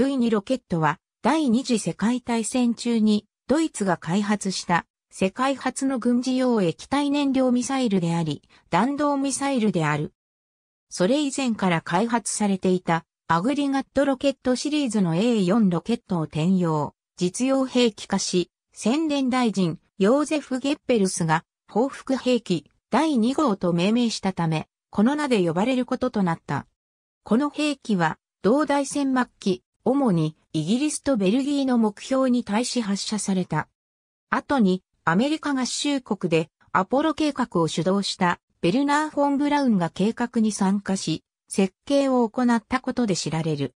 V2 ロケットは第二次世界大戦中にドイツが開発した世界初の軍事用液体燃料ミサイルであり、弾道ミサイルである。それ以前から開発されていたアグリガットロケットシリーズの A4 ロケットを転用、実用兵器化し、宣伝大臣、ヨーゼフ・ゲッペルスが報復兵器第2号と命名したため、この名で呼ばれることとなった。この兵器は、同大戦末期、主にイギリスとベルギーの目標に対し発射された。後にアメリカ合衆国でアポロ計画を主導したベルナー・フォン・ブラウンが計画に参加し、設計を行ったことで知られる。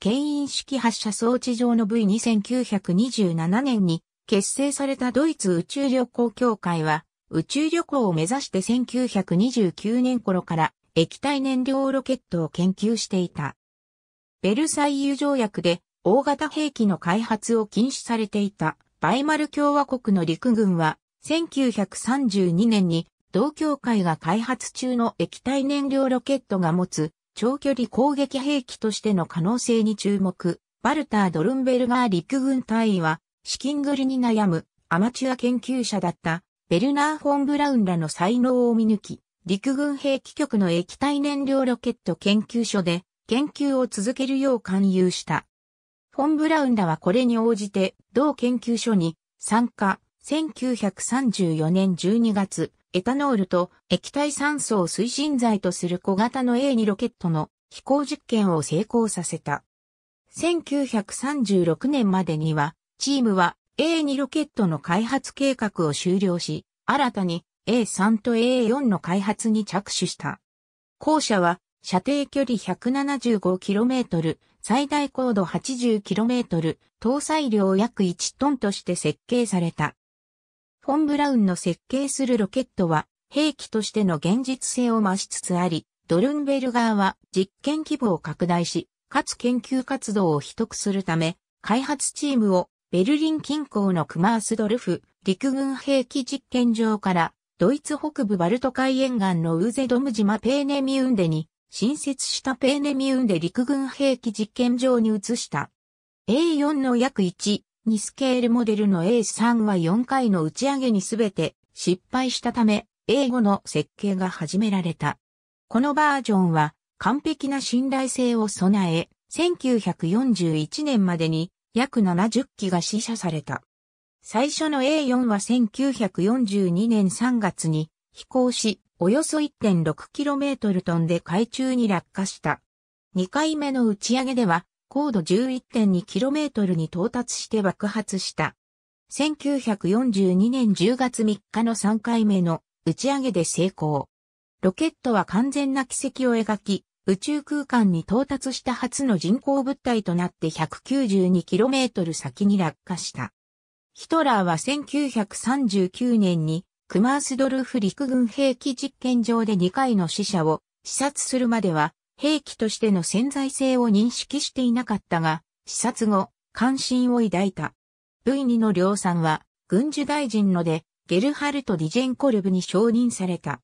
牽引式発射装置上の V2927 年に結成されたドイツ宇宙旅行協会は、宇宙旅行を目指して1929年頃から液体燃料ロケットを研究していた。ベルサイユ条約で大型兵器の開発を禁止されていたバイマル共和国の陸軍は1932年に同協会が開発中の液体燃料ロケットが持つ長距離攻撃兵器としての可能性に注目。バルター・ドルンベルガー陸軍隊員は資金繰りに悩むアマチュア研究者だったベルナー・フォン・ブラウンらの才能を見抜き、陸軍兵器局の液体燃料ロケット研究所で研究を続けるよう勧誘した。フォン・ブラウンらはこれに応じて、同研究所に参加、1934年12月、エタノールと液体酸素を推進剤とする小型の A2 ロケットの飛行実験を成功させた。1936年までには、チームは A2 ロケットの開発計画を終了し、新たに A3 と A4 の開発に着手した。後者は射程距離 175km、最大高度 80km、搭載量約1トンとして設計された。フォン・ブラウンの設計するロケットは、兵器としての現実性を増しつつあり、ドルンベルガーは実験規模を拡大し、かつ研究活動を秘匿するため、開発チームをベルリン近郊のクマースドルフ陸軍兵器実験場からドイツ北部バルト海沿岸のウーゼドム島ペーネミウンデに新設したペーネミウンで陸軍兵器実験場に移した。A4 の約1、2スケールモデルの A3 は4回の打ち上げにすべて失敗したため、A5 の設計が始められた。このバージョンは完璧な信頼性を備え、1941年までに約70機が試射された。最初の A4 は1942年3月に飛行し、およそ 1.6km 飛んで海中に落下した。2回目の打ち上げでは、高度 11.2km に到達して爆発した。1942年10月3日の3回目の打ち上げで成功。ロケットは完全な軌跡を描き、宇宙空間に到達した初の人工物体となって 192km 先に落下した。ヒトラーは1939年にクマースドルフ陸軍兵器実験場で2回の死者を視察するまでは兵器としての潜在性を認識していなかったが、視察後、関心を抱いた。V2 の量産は軍需大臣のでゲルハルト・ディジェンコルブに承認された。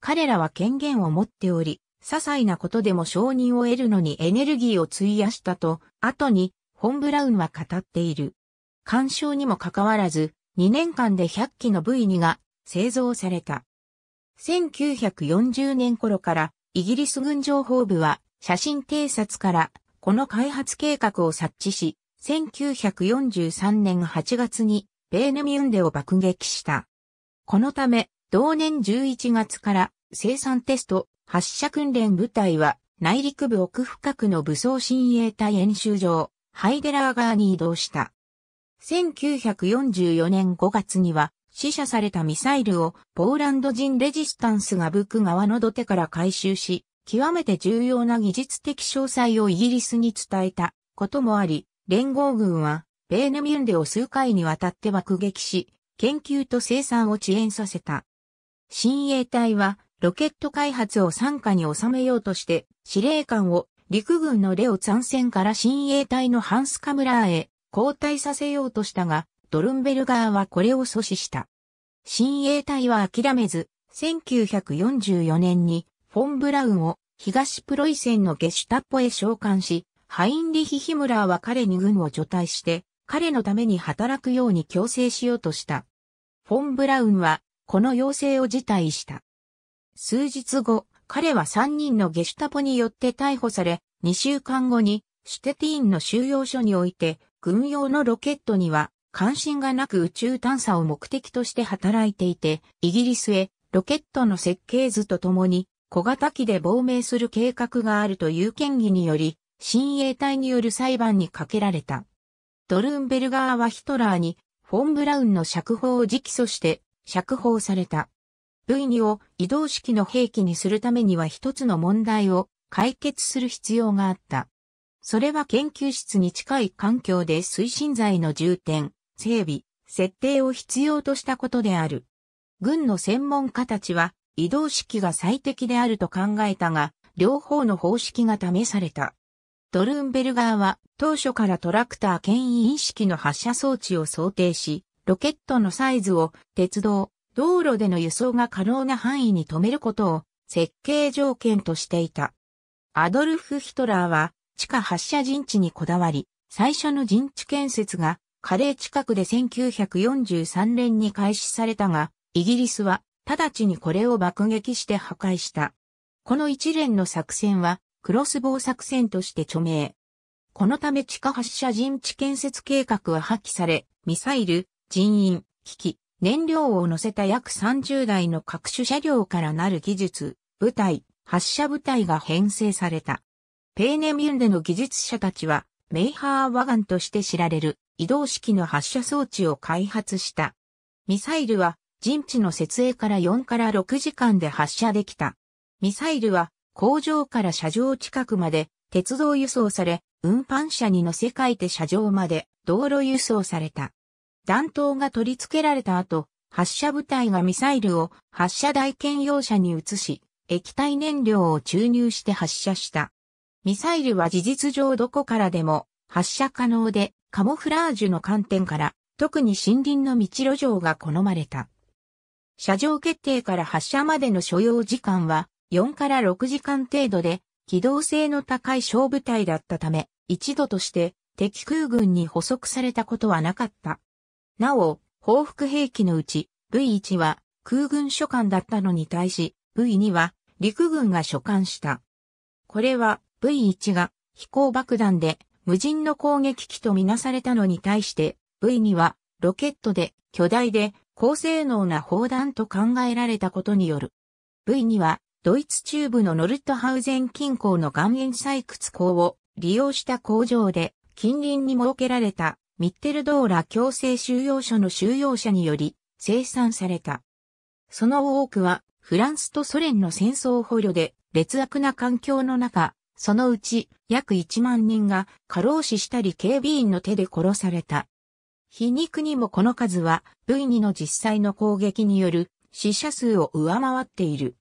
彼らは権限を持っており、些細なことでも承認を得るのにエネルギーを費やしたと、後に、フォン・ブラウンは語っている。干渉にもかかわらず、2年間で100機の V2 が製造された。1940年頃からイギリス軍情報部は写真偵察からこの開発計画を察知し、1943年8月にベーネミュンデを爆撃した。このため、同年11月から生産テスト発射訓練部隊は内陸部奥深くの武装親衛隊演習場、ハイデラー側に移動した。1944年5月には死者されたミサイルをポーランド人レジスタンスがブク側の土手から回収し、極めて重要な技術的詳細をイギリスに伝えたこともあり、連合軍はベーネミュンデを数回にわたって爆撃し、研究と生産を遅延させた。親衛隊はロケット開発を参加に収めようとして司令官を陸軍のレオ参戦から親衛隊のハンスカムラーへ交代させようとしたが、ドルンベルガーはこれを阻止した。親衛隊は諦めず、1944年にフォン・ブラウンを東プロイセンのゲシュタッポへ召喚し、ハインリヒ・ヒムラーは彼に軍を除隊して、彼のために働くように強制しようとした。フォン・ブラウンは、この要請を辞退した。数日後、彼は3人のゲシュタポによって逮捕され、2週間後に、シュテティーンの収容所において、軍用のロケットには、関心がなく宇宙探査を目的として働いていて、イギリスへロケットの設計図とともに小型機で亡命する計画があるという権威により、親衛隊による裁判にかけられた。ドルンベルガーはヒトラーにフォン・ブラウンの釈放を直訴して釈放された。V2 を移動式の兵器にするためには一つの問題を解決する必要があった。それは研究室に近い環境で推進剤の充填、整備、設定を必要としたことである。軍の専門家たちは移動式が最適であると考えたが、両方の方式が試された。ドルンベルガーは当初からトラクター牽引式の発射装置を想定し、ロケットのサイズを鉄道、道路での輸送が可能な範囲に止めることを設計条件としていた。アドルフ・ヒトラーは地下発射陣地にこだわり、最初の陣地建設がカレー近くで1943年に開始されたが、イギリスは直ちにこれを爆撃して破壊した。この一連の作戦は、クロスボウ作戦として著名。このため地下発射陣地建設計画は破棄され、ミサイル、人員、機器、燃料を乗せた約30台の各種車両からなる技術、部隊、発射部隊が編成された。ペーネミュンでの技術者たちは、メイハーワガンとして知られる移動式の発射装置を開発した。ミサイルは陣地の設営から4から6時間で発射できた。ミサイルは工場から車上近くまで鉄道輸送され、運搬車に乗せ替えて車上まで道路輸送された。弾頭が取り付けられた後、発射部隊がミサイルを発射台兼用車に移し、液体燃料を注入して発射した。ミサイルは事実上どこからでも発射可能で、カモフラージュの観点から、特に森林の道路上が好まれた。射場決定から発射までの所要時間は4から6時間程度で、機動性の高い小部隊だったため、一度として敵空軍に捕捉されたことはなかった。なお、報復兵器のうち V1 は空軍所管だったのに対し、V2 は陸軍が所管した。これは V1 が飛行爆弾で無人の攻撃機とみなされたのに対して V2 はロケットで巨大で高性能な砲弾と考えられたことによる。V2 はドイツ中部のノルトハウゼン近郊の岩塩採掘港を利用した工場で近隣に設けられたミッテルドーラ強制収容所の収容者により生産された。その多くはフランスとソ連の戦争捕虜で劣悪な環境の中そのうち約1万人が過労死したり警備員の手で殺された。皮肉にもこの数は V2 の実際の攻撃による死者数を上回っている。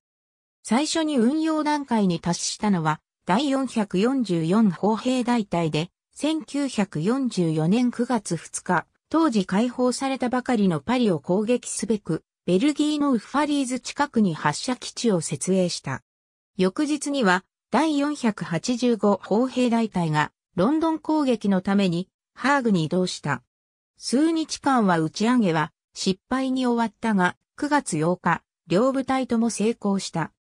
最初に運用段階に達したのは第444砲兵大隊で1944年9月2日、当時解放されたばかりのパリを攻撃すべく、ベルギーのウッファリーズ近くに発射基地を設営した。翌日には第485砲兵大隊がロンドン攻撃のためにハーグに移動した。数日間は打ち上げは失敗に終わったが9月8日、両部隊とも成功した。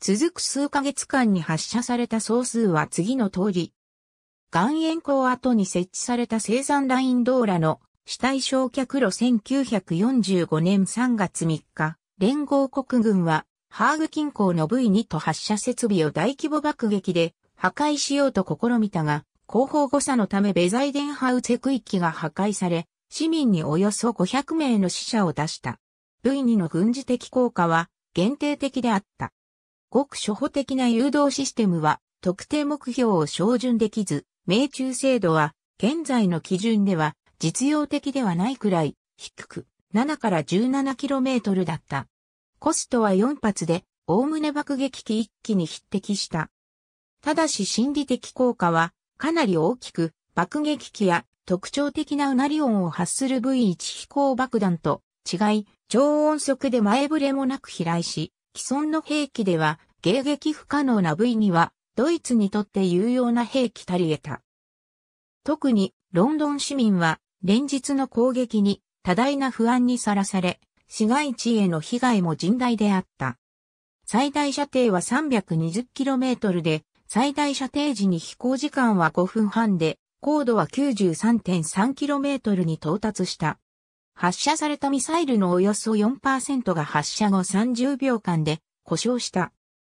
続く数ヶ月間に発射された総数は次の通り。岩塩港跡に設置された生産ラインドーラの死体焼却炉1945年3月3日、連合国軍はハーグ近郊の V2 と発射設備を大規模爆撃で破壊しようと試みたが、後方誤差のためベザイデンハウツェ区域が破壊され、市民におよそ500名の死者を出した。V2 の軍事的効果は限定的であった。ごく初歩的な誘導システムは特定目標を照準できず、命中精度は現在の基準では実用的ではないくらい低く7から 17km だった。コストは4発で、おおむね爆撃機1機に匹敵した。ただし心理的効果は、かなり大きく、爆撃機や特徴的なうなり音を発する V1 飛行爆弾と違い、超音速で前触れもなく飛来し、既存の兵器では迎撃不可能な v には、ドイツにとって有用な兵器たり得た。特に、ロンドン市民は、連日の攻撃に多大な不安にさらされ、市街地への被害も甚大であった。最大射程は 320km で、最大射程時に飛行時間は5分半で、高度は 93.3km に到達した。発射されたミサイルのおよそ4%が発射後30秒間で故障した。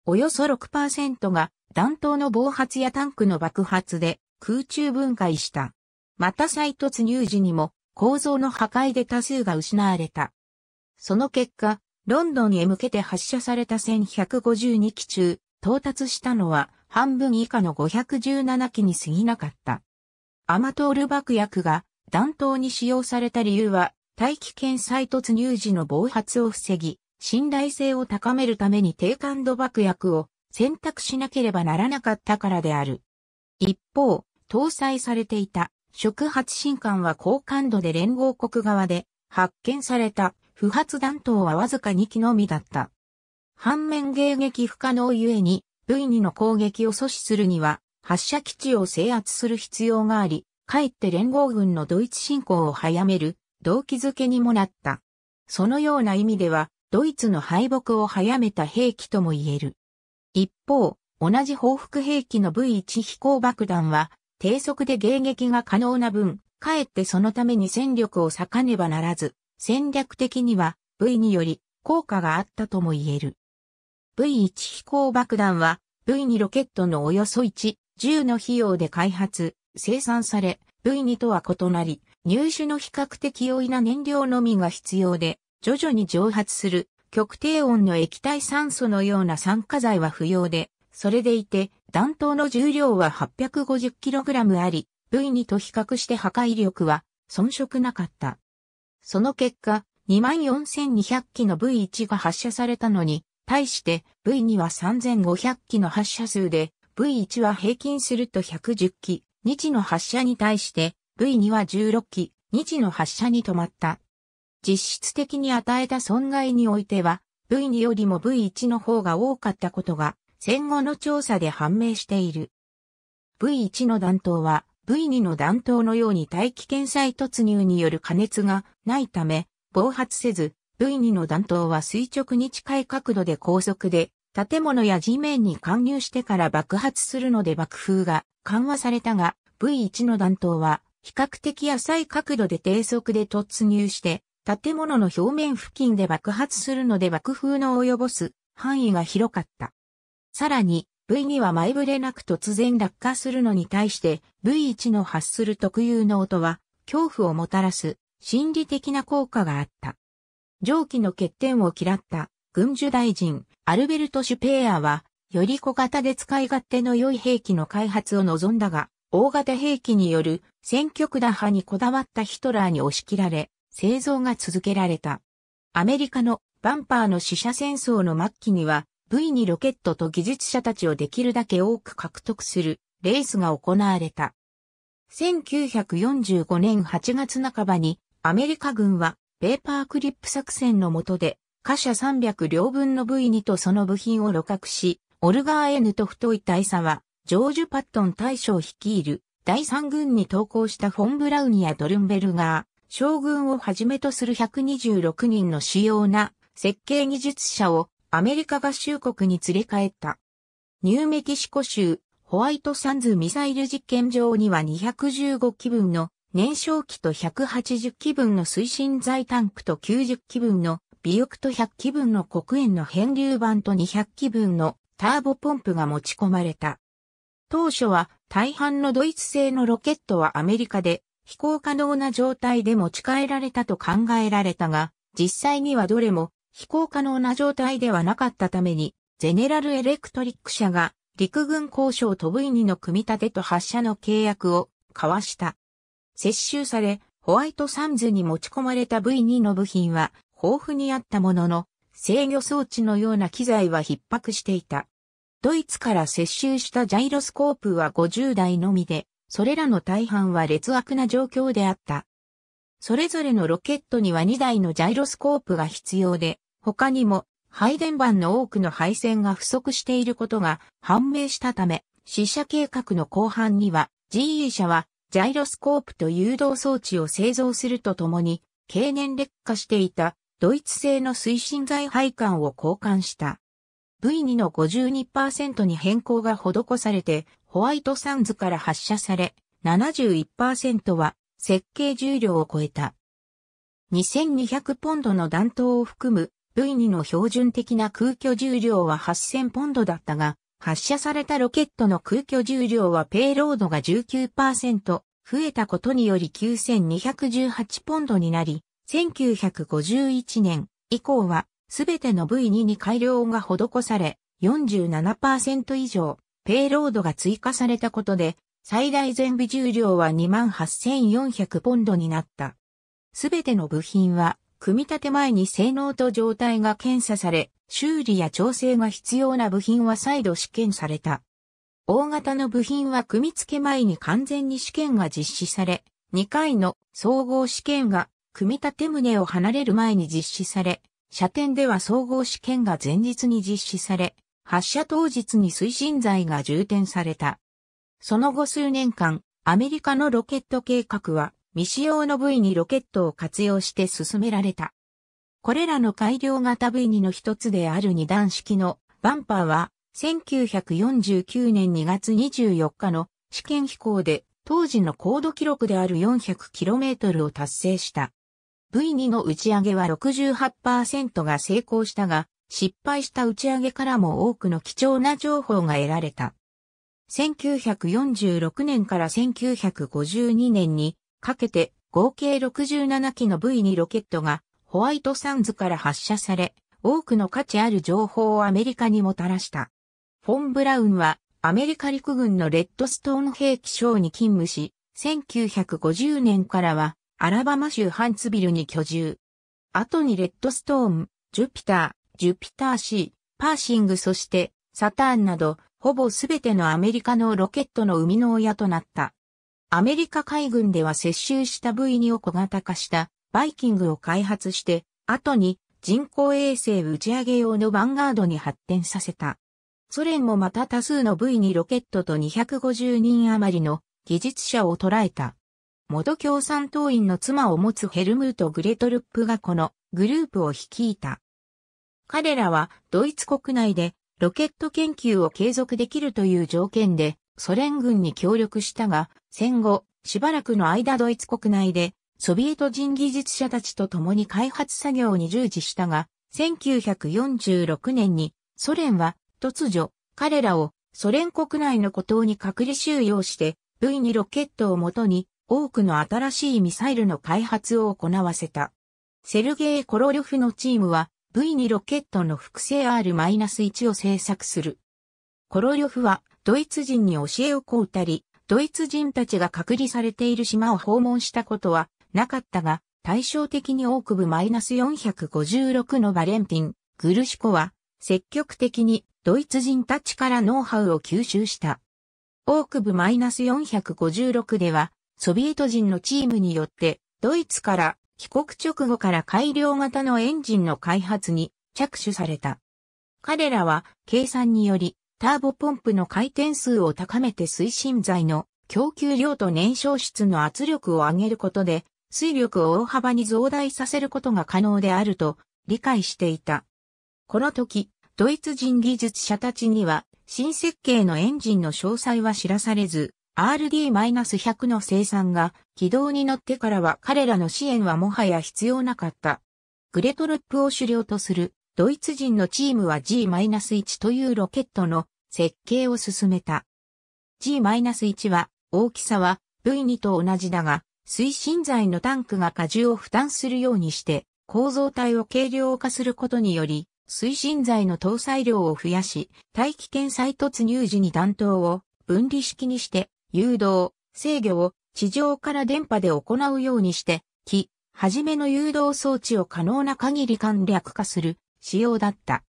およそ6%が弾頭の暴発やタンクの爆発で空中分解した。また再突入時にも構造の破壊で多数が失われた。その結果、ロンドンへ向けて発射された1152機中、到達したのは半分以下の517機に過ぎなかった。アマトール爆薬が弾頭に使用された理由は、大気圏再突入時の暴発を防ぎ、信頼性を高めるために低感度爆薬を選択しなければならなかったからである。一方、搭載されていた触発信管は高感度で連合国側で発見された不発弾頭はわずか2機のみだった。反面迎撃不可能ゆえに、V2 の攻撃を阻止するには、発射基地を制圧する必要があり、かえって連合軍のドイツ侵攻を早める動機づけにもなった。そのような意味では、ドイツの敗北を早めた兵器とも言える。一方、同じ報復兵器の V1 飛行爆弾は、低速で迎撃が可能な分、かえってそのために戦力を割かねばならず、戦略的には V により効果があったとも言える。V1 飛行爆弾は V2 ロケットのおよそ1、10の費用で開発、生産され、V2 とは異なり、入手の比較的容易な燃料のみが必要で、徐々に蒸発する極低温の液体酸素のような酸化剤は不要で、それでいて弾頭の重量は 850kg あり、V2 と比較して破壊力は遜色なかった。その結果、24,200機の V1 が発射されたのに、対して V2 は3,500機の発射数で、V1 は平均すると110機、日の発射に対して V2 は16機、日の発射に止まった。実質的に与えた損害においては、V2 よりも V1 の方が多かったことが、戦後の調査で判明している。V1 の弾頭は、V2 の弾頭のように大気圏再突入による加熱がないため、暴発せず、V2 の弾頭は垂直に近い角度で高速で、建物や地面に貫入してから爆発するので爆風が緩和されたが、V1 の弾頭は比較的浅い角度で低速で突入して、建物の表面付近で爆発するので爆風の及ぼす範囲が広かった。さらに、V2 は前触れなく突然落下するのに対して V1 の発する特有の音は恐怖をもたらす心理的な効果があった。上記の欠点を嫌った軍需大臣アルベルト・シュペーアはより小型で使い勝手の良い兵器の開発を望んだが大型兵器による戦局打破にこだわったヒトラーに押し切られ製造が続けられた。アメリカのバンパーの死者戦争の末期には V にロケットと技術者たちをできるだけ多く獲得するレースが行われた。1945年8月半ばにアメリカ軍はペーパークリップ作戦の下で貨車300両分の V2 とその部品を露獲し、オルガー N と太い大佐はジョージュ・パットン大将率いる第3軍に投降したフォン・ブラウニやドルンベルガー、将軍をはじめとする126人の主要な設計技術者をアメリカ合衆国に連れ帰った。ニューメキシコ州、ホワイトサンズミサイル実験場には215基分の燃焼機と180基分の推進剤タンクと90基分の尾翼と100基分の黒煙の変流板と200基分のターボポンプが持ち込まれた。当初は大半のドイツ製のロケットはアメリカで飛行可能な状態で持ち帰られたと考えられたが、実際にはどれも飛行可能な状態ではなかったために、ゼネラルエレクトリック社が陸軍交渉と v 2の組み立てと発射の契約を交わした。接収され、ホワイトサンズに持ち込まれた V2 の部品は豊富にあったものの、制御装置のような機材は逼迫していた。ドイツから接収したジャイロスコープは50台のみで、それらの大半は劣悪な状況であった。それぞれのロケットには2台のジャイロスコープが必要で、他にも配電盤の多くの配線が不足していることが判明したため、試射計画の後半には GE 社はジャイロスコープと誘導装置を製造するとともに、経年劣化していたドイツ製の推進剤配管を交換した。V2 の52%に変更が施されて、ホワイトサンズから発射され、71%は設計重量を超えた。2200ポンドの弾頭を含む V2 の標準的な空虚重量は8000ポンドだったが、発射されたロケットの空虚重量はペイロードが19%増えたことにより9218ポンドになり、1951年以降はすべての V2 に改良が施され、47%以上ペイロードが追加されたことで最大全部重量は28,400ポンドになった。すべての部品は、組み立て前に性能と状態が検査され、修理や調整が必要な部品は再度試験された。大型の部品は組み付け前に完全に試験が実施され、2回の総合試験が組み立て胸を離れる前に実施され、射点では総合試験が前日に実施され、発射当日に推進剤が充填された。その後数年間、アメリカのロケット計画は未使用の V2 ロケットを活用して進められた。これらの改良型 V2 の一つである二段式のバンパーは1949年2月24日の試験飛行で当時の高度記録である 400km を達成した。V2 の打ち上げは68%が成功したが、失敗した打ち上げからも多くの貴重な情報が得られた。1946年から1952年にかけて合計67機の V2 ロケットがホワイトサンズから発射され、多くの価値ある情報をアメリカにもたらした。フォン・ブラウンはアメリカ陸軍のレッドストーン兵器省に勤務し、1950年からはアラバマ州ハンツビルに居住。後にレッドストーン、ジュピター、ジュピター C、パーシングそしてサターンなどほぼすべてのアメリカのロケットの生みの親となった。アメリカ海軍では接収した部位にを小型化したバイキングを開発して、後に人工衛星打ち上げ用のヴァンガードに発展させた。ソ連もまた多数の部位にロケットと250人余りの技術者を捉えた。元共産党員の妻を持つヘルムート・グレトルップがこのグループを率いた。彼らはドイツ国内でロケット研究を継続できるという条件で、ソ連軍に協力したが、戦後、しばらくの間ドイツ国内で、ソビエト人技術者たちと共に開発作業に従事したが、1946年にソ連は突如彼らをソ連国内の孤島に隔離収容して V2 ロケットをもとに多くの新しいミサイルの開発を行わせた。セルゲイ・コロリョフのチームは V2 ロケットの複製 R-1 を製作する。コロリョフはドイツ人に教えを請うたり、ドイツ人たちが隔離されている島を訪問したことはなかったが、対照的にオークブ -456 のバレンティン、グルシコは積極的にドイツ人たちからノウハウを吸収した。オークブ -456 では、ソビエト人のチームによって、ドイツから帰国直後から改良型のエンジンの開発に着手された。彼らは計算によりターボポンプの回転数を高めて推進剤の供給量と燃焼室の圧力を上げることで水力を大幅に増大させることが可能であると理解していた。この時、ドイツ人技術者たちには新設計のエンジンの詳細は知らされず、RD-100 の生産が軌道に乗ってからは彼らの支援はもはや必要なかった。グレトロップを主領とするドイツ人のチームは G-1 というロケットの設計を進めた。G-1 は大きさは V2 と同じだが推進剤のタンクが荷重を負担するようにして構造体を軽量化することにより推進剤の搭載量を増やし大気圏再突入時に弾頭を分離式にして誘導、制御を地上から電波で行うようにして、機、はじめの誘導装置を可能な限り簡略化する仕様だった。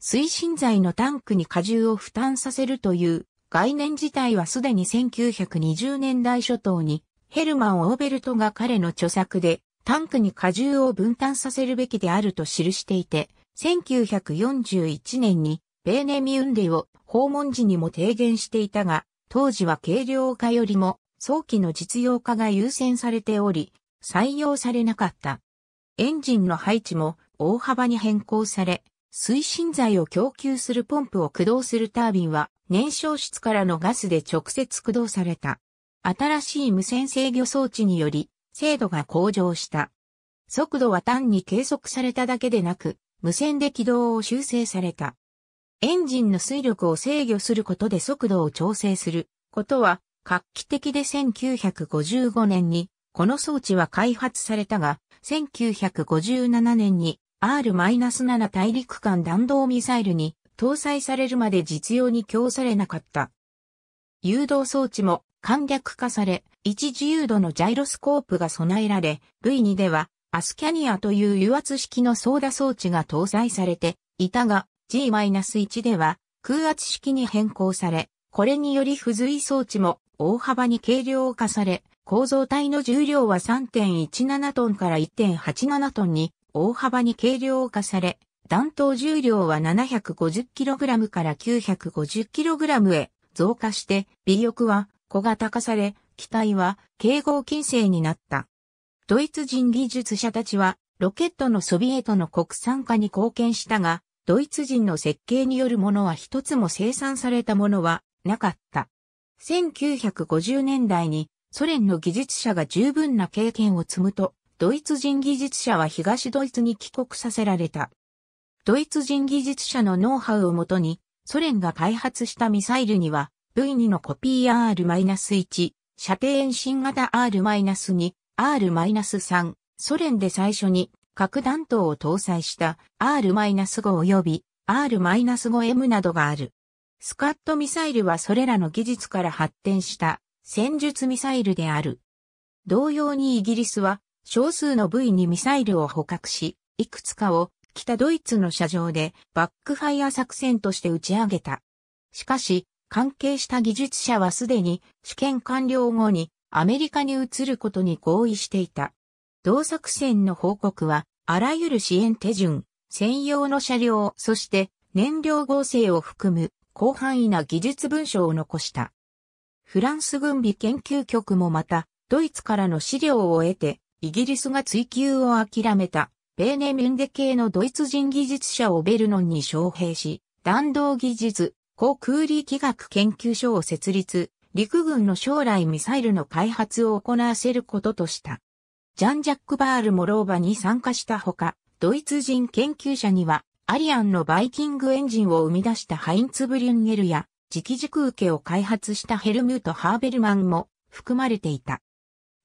推進剤のタンクに荷重を負担させるという概念自体はすでに1920年代初頭にヘルマン・オーベルトが彼の著作でタンクに荷重を分担させるべきであると記していて、1941年にベーネミュンデを訪問時にも提言していたが、当時は軽量化よりも早期の実用化が優先されており、採用されなかった。エンジンの配置も大幅に変更され、推進剤を供給するポンプを駆動するタービンは燃焼室からのガスで直接駆動された。新しい無線制御装置により精度が向上した。速度は単に計測されただけでなく、無線で軌道を修正された。エンジンの水力を制御することで速度を調整することは画期的で1955年にこの装置は開発されたが、1957年に R-7 大陸間弾道ミサイルに搭載されるまで実用に供されなかった。誘導装置も簡略化され、一自由度のジャイロスコープが備えられ、v 2ではアスキャニアという油圧式の操舵装置が搭載されていたが、G-1 では空圧式に変更され、これにより付随装置も大幅に軽量化され、構造体の重量は3.17トンから1.87トンに大幅に軽量化され、弾頭重量は 750kg から 950kg へ増加して、尾翼は小型化され、機体は軽合金製になった。ドイツ人技術者たちは、ロケットのソビエトの国産化に貢献したが、ドイツ人の設計によるものは一つも生産されたものはなかった。1950年代にソ連の技術者が十分な経験を積むと、ドイツ人技術者は東ドイツに帰国させられた。ドイツ人技術者のノウハウをもとに、ソ連が開発したミサイルには、V2 のコピー R-1、射程遠心型 R-2、R-3、ソ連で最初に核弾頭を搭載した R-5 及び R-5M などがある。スカットミサイルはそれらの技術から発展した戦術ミサイルである。同様にイギリスは少数の部位にミサイルを捕獲し、いくつかを北ドイツの射場でバックファイア作戦として打ち上げた。しかし、関係した技術者はすでに試験完了後にアメリカに移ることに合意していた。同作戦の報告は、あらゆる支援手順、専用の車両、そして燃料合成を含む広範囲な技術文書を残した。フランス軍備研究局もまた、ドイツからの資料を得て、イギリスが追求を諦めた、ベーネ・ミュンデ系のドイツ人技術者をベルノンに招聘し、弾道技術、航空力学研究所を設立、陸軍の将来ミサイルの開発を行わせることとした。ジャン・ジャック・バールも老婆に参加したほか、ドイツ人研究者には、アリアンのバイキングエンジンを生み出したハインツ・ブリュンゲルや、直軸受けを開発したヘルムート・ハーベルマンも含まれていた。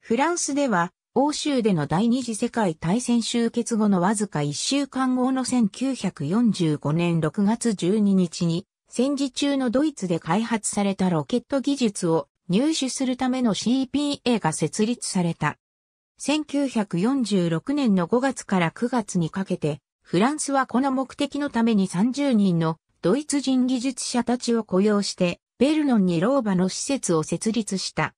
フランスでは、欧州での第二次世界大戦終結後のわずか1週間後の1945年6月12日に、戦時中のドイツで開発されたロケット技術を入手するための CPA が設立された。1946年の5月から9月にかけて、フランスはこの目的のために30人のドイツ人技術者たちを雇用して、ベルノンに老婆の施設を設立した。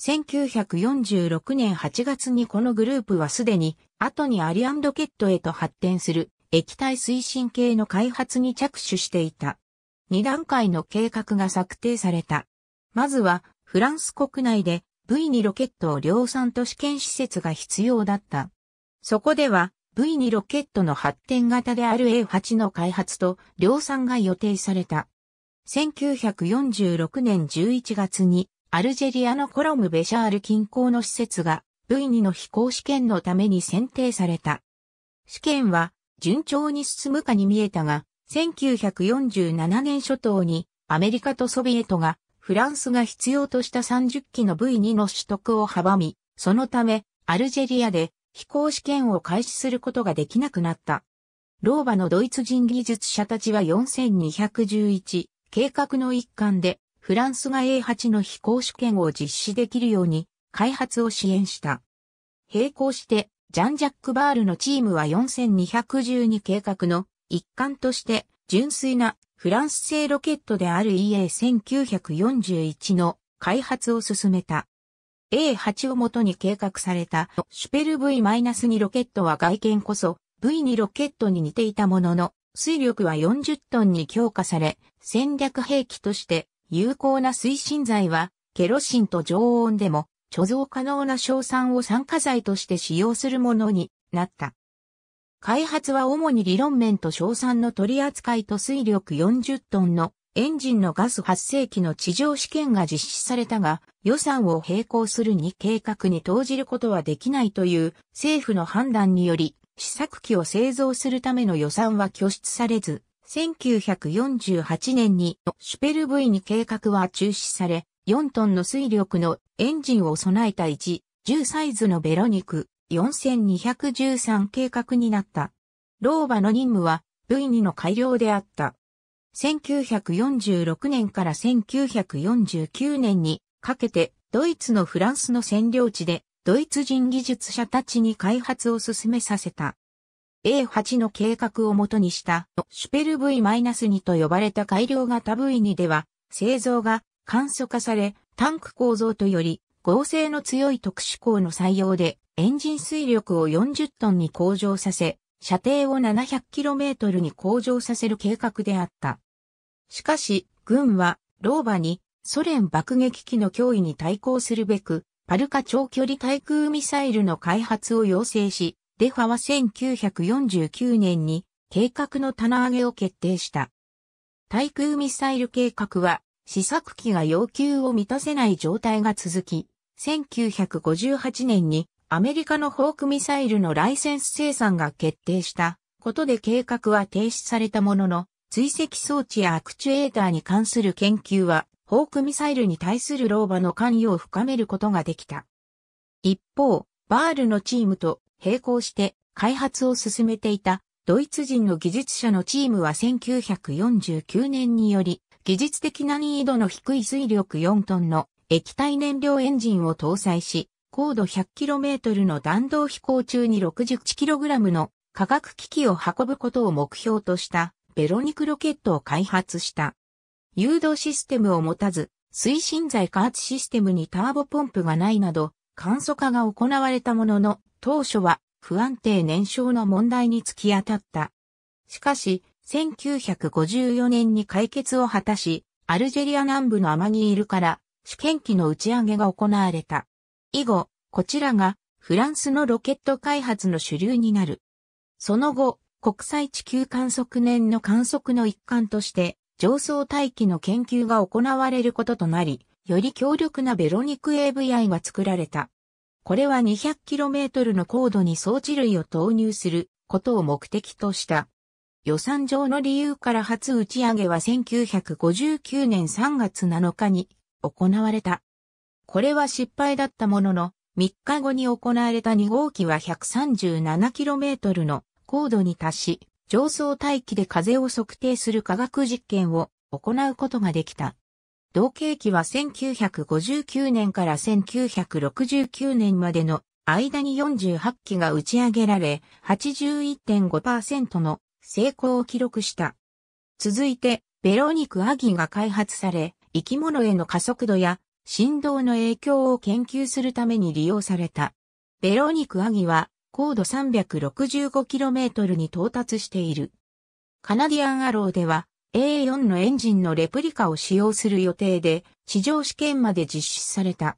1946年8月にこのグループはすでに、後にアリアンドケットへと発展する液体推進系の開発に着手していた。2段階の計画が策定された。まずは、フランス国内で V にロケットを量産と試験施設が必要だった。そこでは V にロケットの発展型である A8 の開発と量産が予定された。1946年11月にアルジェリアのコロムベシャール近郊の施設が V2 の飛行試験のために選定された。試験は順調に進むかに見えたが、1947年初頭にアメリカとソビエトがフランスが必要とした30機の V2 の取得を阻み、そのため、アルジェリアで飛行試験を開始することができなくなった。ローバのドイツ人技術者たちは4211計画の一環でフランスが A8 の飛行試験を実施できるように開発を支援した。並行してジャン・ジャック・バールのチームは4212計画の一環として純粋なフランス製ロケットである EA1941 の開発を進めた。A8 をもとに計画されたシュペル V-2 ロケットは外見こそ V2 ロケットに似ていたものの、水力は40トンに強化され、戦略兵器として有効な推進剤は、ケロシンと常温でも貯蔵可能な硝酸を酸化剤として使用するものになった。開発は主に理論面と賞賛の取り扱いと水力40トンのエンジンのガス発生器の地上試験が実施されたが、予算を並行するに計画に投じることはできないという政府の判断により、試作機を製造するための予算は拠出されず、1948年にシュペル V に計画は中止され、4トンの水力のエンジンを備えた1、10サイズのベロニク4213計画になった。老婆の任務は V2 の改良であった。1946年から1949年にかけてドイツのフランスの占領地でドイツ人技術者たちに開発を進めさせた。A8 の計画をもとにしたシュペル V-2 と呼ばれた改良型 V2 では製造が簡素化されタンク構造とより合成の強い特殊鋼の採用でエンジン推力を40トンに向上させ、射程を 700km に向上させる計画であった。しかし、軍は、老馬にソ連爆撃機の脅威に対抗するべく、パルカ長距離対空ミサイルの開発を要請し、デファは1949年に計画の棚上げを決定した。対空ミサイル計画は、試作機が要求を満たせない状態が続き、1958年にアメリカのホークミサイルのライセンス生産が決定したことで計画は停止されたものの、追跡装置やアクチュエーターに関する研究は、ホークミサイルに対する老婆の関与を深めることができた。一方、バールのチームと並行して開発を進めていたドイツ人の技術者のチームは1949年により、技術的な難易度の低い水力4トンの液体燃料エンジンを搭載し、高度 100km の弾道飛行中に 61kg の化学機器を運ぶことを目標としたベロニクロケットを開発した。誘導システムを持たず、推進剤加圧システムにターボポンプがないなど、簡素化が行われたものの、当初は不安定燃焼の問題に突き当たった。しかし、1954年に解決を果たし、アルジェリア南部のアマニールから試験機の打ち上げが行われた。以後、こちらがフランスのロケット開発の主流になる。その後、国際地球観測年の観測の一環として、上層大気の研究が行われることとなり、より強力なベロニク AVI が作られた。これは 200km の高度に装置類を投入することを目的とした。予算上の理由から初打ち上げは1959年3月7日に行われた。これは失敗だったものの、3日後に行われた2号機は 137km の高度に達し、上層大気で風を測定する科学実験を行うことができた。同型機は1959年から1969年までの間に48機が打ち上げられ、81.5%の成功を記録した。続いて、ベロニク・アギが開発され、生き物への加速度や振動の影響を研究するために利用された。ベロニク・アギは高度 365km に到達している。カナディアンアローでは A4 のエンジンのレプリカを使用する予定で地上試験まで実施された。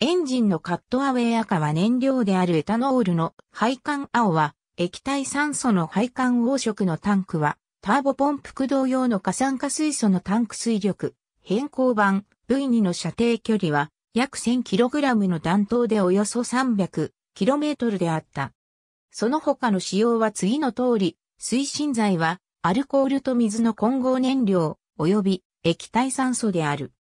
エンジンのカットアウェイ赤は燃料であるエタノールの配管青は液体酸素の配管黄色のタンクはターボポンプ駆動用の過酸化水素のタンク水力変更版 V2 の射程距離は約 1000kg の弾頭でおよそ 300km であった。その他の使用は次の通り、推進剤はアルコールと水の混合燃料及び液体酸素である。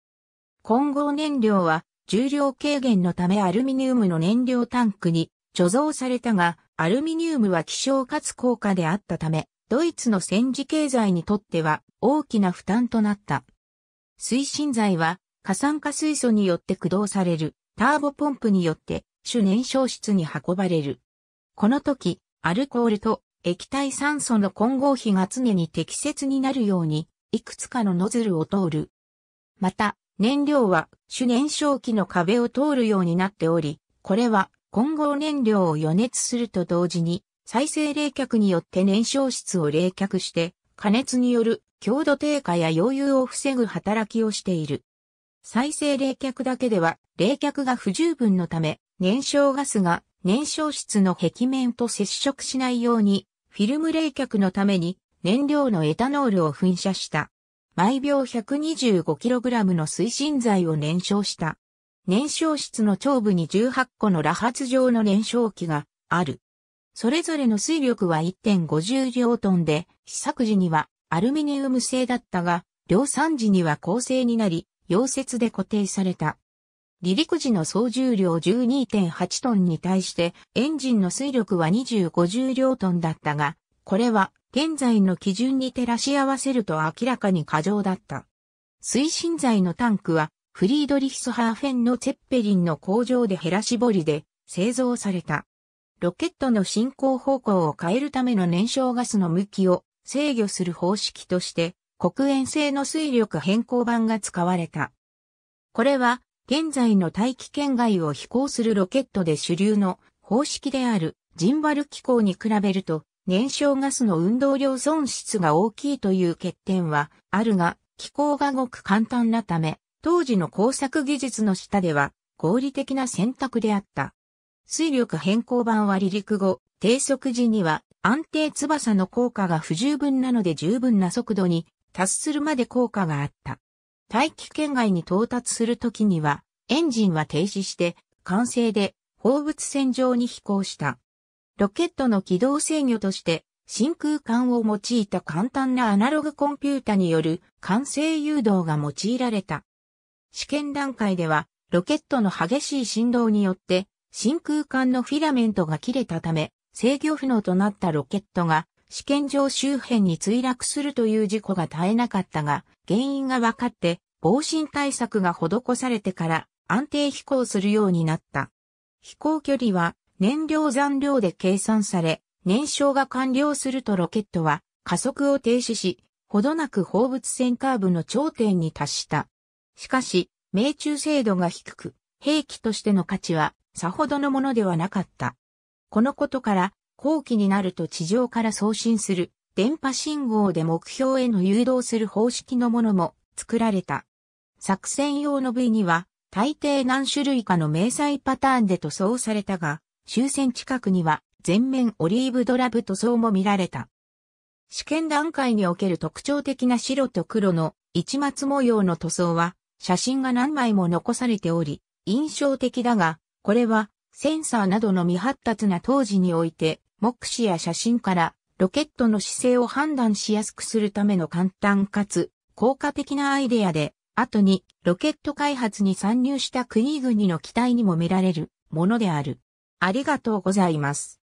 混合燃料は重量軽減のためアルミニウムの燃料タンクに貯蔵されたが、アルミニウムは希少かつ高価であったため、ドイツの戦時経済にとっては大きな負担となった。推進剤は過酸化水素によって駆動されるターボポンプによって主燃焼室に運ばれる。この時、アルコールと液体酸素の混合比が常に適切になるように、いくつかのノズルを通る。また、燃料は主燃焼器の壁を通るようになっており、これは混合燃料を予熱すると同時に、再生冷却によって燃焼室を冷却して、加熱による強度低下や溶融を防ぐ働きをしている。再生冷却だけでは冷却が不十分のため、燃焼ガスが燃焼室の壁面と接触しないように、フィルム冷却のために燃料のエタノールを噴射した。毎秒 125kg の推進剤を燃焼した。燃焼室の頂部に18個の羅発状の燃焼器がある。それぞれの水力は1.50両トンで、試作時にはアルミニウム製だったが、量産時には構成になり、溶接で固定された。離陸時の総重量12.8トンに対してエンジンの水力は25重量トンだったが、これは現在の基準に照らし合わせると明らかに過剰だった。推進剤のタンクはフリードリヒスハーフェンのツェッペリンの工場で減らし彫りで製造された。ロケットの進行方向を変えるための燃焼ガスの向きを制御する方式として黒煙製の水力変更板が使われた。これは、現在の大気圏外を飛行するロケットで主流の方式であるジンバル機構に比べると燃焼ガスの運動量損失が大きいという欠点はあるが機構がごく簡単なため当時の工作技術の下では合理的な選択であった。水力変更板は離陸後低速時には安定翼の効果が不十分なので十分な速度に達するまで効果があった。大気圏外に到達するときには、エンジンは停止して、完成で放物線上に飛行した。ロケットの軌道制御として、真空管を用いた簡単なアナログコンピュータによる完成誘導が用いられた。試験段階では、ロケットの激しい振動によって、真空管のフィラメントが切れたため、制御不能となったロケットが試験場周辺に墜落するという事故が絶えなかったが、原因が分かって防振対策が施されてから安定飛行するようになった。飛行距離は燃料残量で計算され、燃焼が完了するとロケットは加速を停止し、ほどなく放物線カーブの頂点に達した。しかし、命中精度が低く、兵器としての価値はさほどのものではなかった。このことから、後期になると地上から送信する電波信号で目標への誘導する方式のものも作られた。作戦用の部位には大抵何種類かの明細パターンで塗装されたが、終戦近くには全面オリーブドラブ塗装も見られた。試験段階における特徴的な白と黒の一末模様の塗装は写真が何枚も残されており、印象的だが、これはセンサーなどの未発達な当時において目視や写真からロケットの姿勢を判断しやすくするための簡単かつ効果的なアイデアで、後にロケット開発に参入した国々の期待にも見られるものである。ありがとうございます。